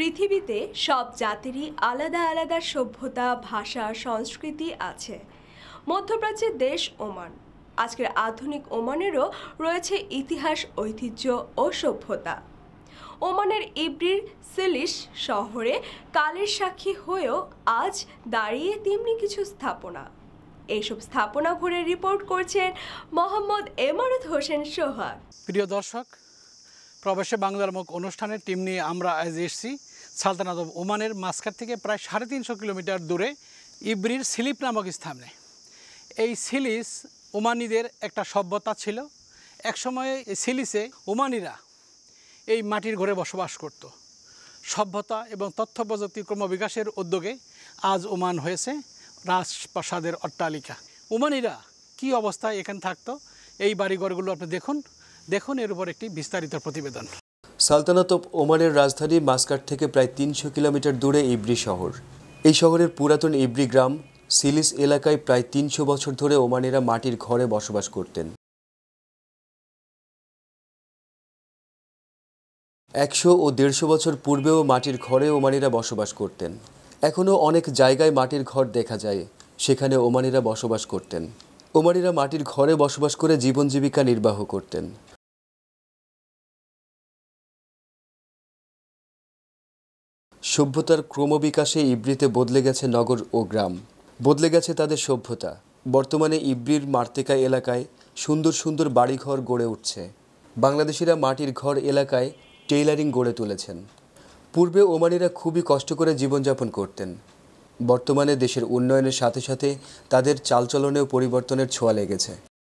পৃথিবীতে সব জাতিরই আলাদা আলাদা সভ্যতা ভাষা সংস্কৃতি আছে মধ্যপ্রাচ্যের দেশ ওমান আজকের আধুনিক ওমানেরও রয়েছে ইতিহাস ঐতিহ্য ও সভ্যতা ওমানের ইব্রির সেলিস শহরে কালের সাক্ষী হয়েও আজ দাঁড়িয়ে তেমনি কিছু স্থাপনা এইসব স্থাপনা ঘুরে রিপোর্ট করছেন মোহাম্মদ এমারত হোসেন সোহাগ প্রিয় দর্শক প্রবাসে বাংলার মুখ অনুষ্ঠানের টিম নিয়ে আমরা আজ এসেছি সালতানাত ওমানের মাসকার থেকে প্রায় সাড়ে তিনশো কিলোমিটার দূরে ইব্রির সিলিপ নামক স্থানে এই সিলিস ওমানিদের একটা সভ্যতা ছিল একসময়ে সিলিসে ওমানিরা এই মাটির ঘরে বসবাস করত সভ্যতা এবং তথ্য প্রযুক্তি ক্রমবিকাশের উদ্যোগে আজ ওমান হয়েছে রাজপ্রাসাদের অট্টালিকা ওমানিরা কি অবস্থায় এখানে থাকতো এই বাড়িঘরগুলো আপনি দেখুন দেখুন এর উপর একটি বিস্তারিত প্রতিবেদন সালতানাত অফ ওমানের রাজধানী মাস্কাট থেকে প্রায় তিনশো কিলোমিটার দূরে ইব্রি শহর এই শহরের পুরাতন ইব্রি গ্রাম সিলিস এলাকায় প্রায় তিনশো বছর ধরে ওমানিরা মাটির ঘরে বসবাস করতেন একশো ও দেড়শো বছর পূর্বেও মাটির ঘরে ওমানিরা বসবাস করতেন এখনও অনেক জায়গায় মাটির ঘর দেখা যায় সেখানে ওমানিরা বসবাস করতেন ওমানিরা মাটির ঘরে বসবাস করে জীবন জীবিকা নির্বাহ করতেন সভ্যতার ক্রমবিকাশে ইব্রিতে বদলে গেছে নগর ও গ্রাম বদলে গেছে তাদের সভ্যতা বর্তমানে ইব্রির মার্তেকা এলাকায় সুন্দর সুন্দর বাড়িঘর গড়ে উঠছে বাংলাদেশিরা মাটির ঘর এলাকায় টেইলারিং গড়ে তুলেছেন পূর্বে ওমানিরা খুবই কষ্ট করে জীবনযাপন করতেন বর্তমানে দেশের উন্নয়নের সাথে সাথে তাদের চালচলনেও পরিবর্তনের ছোঁয়া লেগেছে